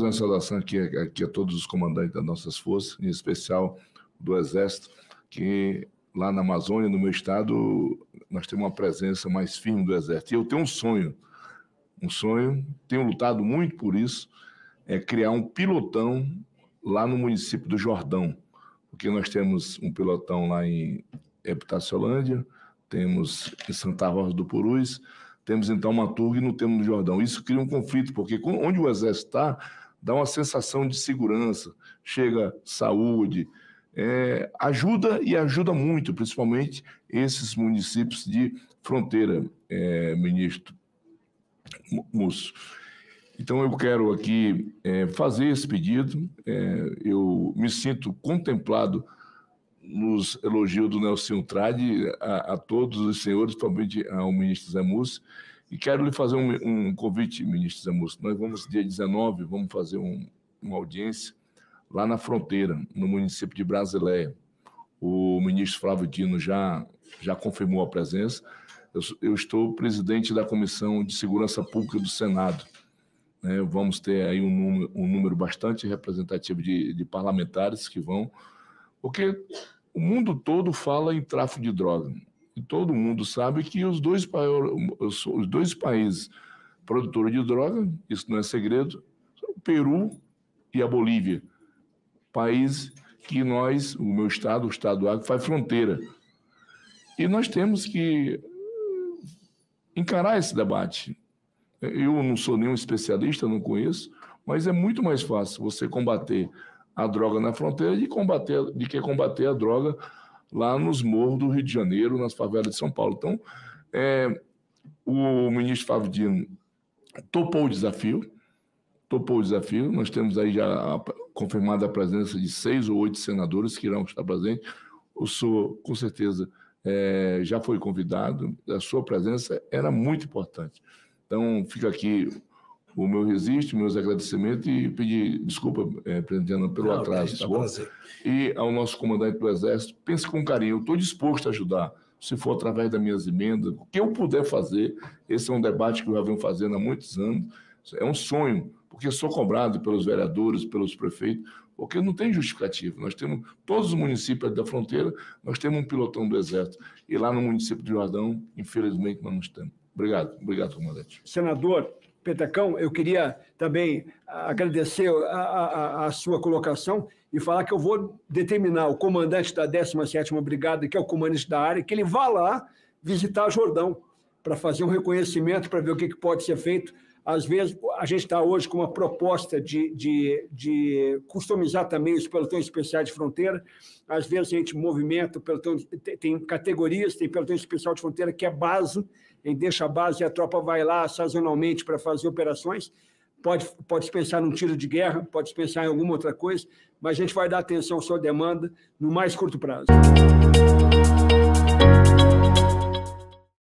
uma saudação aqui, aqui a todos os comandantes das nossas forças, em especial do Exército, que lá na Amazônia, no meu estado, nós temos uma presença mais firme do Exército. E eu tenho um sonho, um sonho, tenho lutado muito por isso, é criar um pilotão lá no município do Jordão, porque nós temos um pilotão lá em Epitaciolândia, temos em Santa Rosa do Purus, temos então uma turma e não temos no Jordão. Isso cria um conflito, porque onde o Exército está, dá uma sensação de segurança, chega saúde, é, ajuda e ajuda muito, principalmente esses municípios de fronteira, é, ministro Musso. Então eu quero aqui é, fazer esse pedido, é, eu me sinto contemplado nos elogios do Nelson Trade a, a, todos os senhores, principalmente ao ministro Zé Musso, e quero lhe fazer um, um convite, ministro Zamusco. Nós vamos, dia 19, vamos fazer um, uma audiência lá na fronteira, no município de Brasileia. O ministro Flávio Dino já, já confirmou a presença. Eu, eu estou presidente da Comissão de Segurança Pública do Senado. Né? vamos ter aí um número, um número bastante representativo de, de parlamentares que vão, porque o mundo todo fala em tráfico de drogas todo mundo sabe que os dois, os dois países produtores de droga, isso não é segredo, são o Peru e a Bolívia, país que nós, o meu estado, o estado do Acre, faz fronteira. E nós temos que eh, encarar esse debate. Eu não sou nenhum especialista, não conheço, mas é muito mais fácil você combater a droga na fronteira de combater de que combater a droga lá nos morros do Rio de Janeiro, nas favelas de São Paulo. Então, é, o ministro Fábio Dino topou o desafio, topou o desafio. Nós temos aí já confirmada a presença de seis ou oito senadores que irão estar presentes. O senhor, com certeza, é, já foi convidado, a sua presença era muito importante. Então, fica aqui o meu registro, meus agradecimentos e pedir desculpa, é, presidente pelo Não, atraso, tá E ao nosso comandante do Exército, pense com carinho, eu estou disposto a ajudar, se for através das minhas emendas, o que eu puder fazer. Esse é um debate que eu já venho fazendo há muitos anos, é um sonho, porque sou cobrado pelos vereadores, pelos prefeitos, porque não tem justificativa. Nós temos, todos os municípios da fronteira, nós temos um pilotão do Exército. E lá no município de Jordão, infelizmente, nós não estamos. Obrigado, obrigado, comandante. Senador, Petacão, eu queria também agradecer a, a, a, sua colocação e falar que eu vou determinar o comandante da 17ª Brigada, que é o comandante da área, que ele vá lá visitar Jordão para fazer um reconhecimento, para ver o que, que pode ser feito às vezes, a gente está hoje com uma proposta de, de, de customizar também os pelotões especiais de fronteira. Às vezes, a gente movimenta o pelotão, tem categorias, tem pelotão especial de fronteira que é base, e deixa a base e a tropa vai lá sazonalmente para fazer operações. Pode, pode pensar num tiro de guerra, pode pensar em alguma outra coisa, mas a gente vai dar atenção à sua demanda no mais curto prazo. Música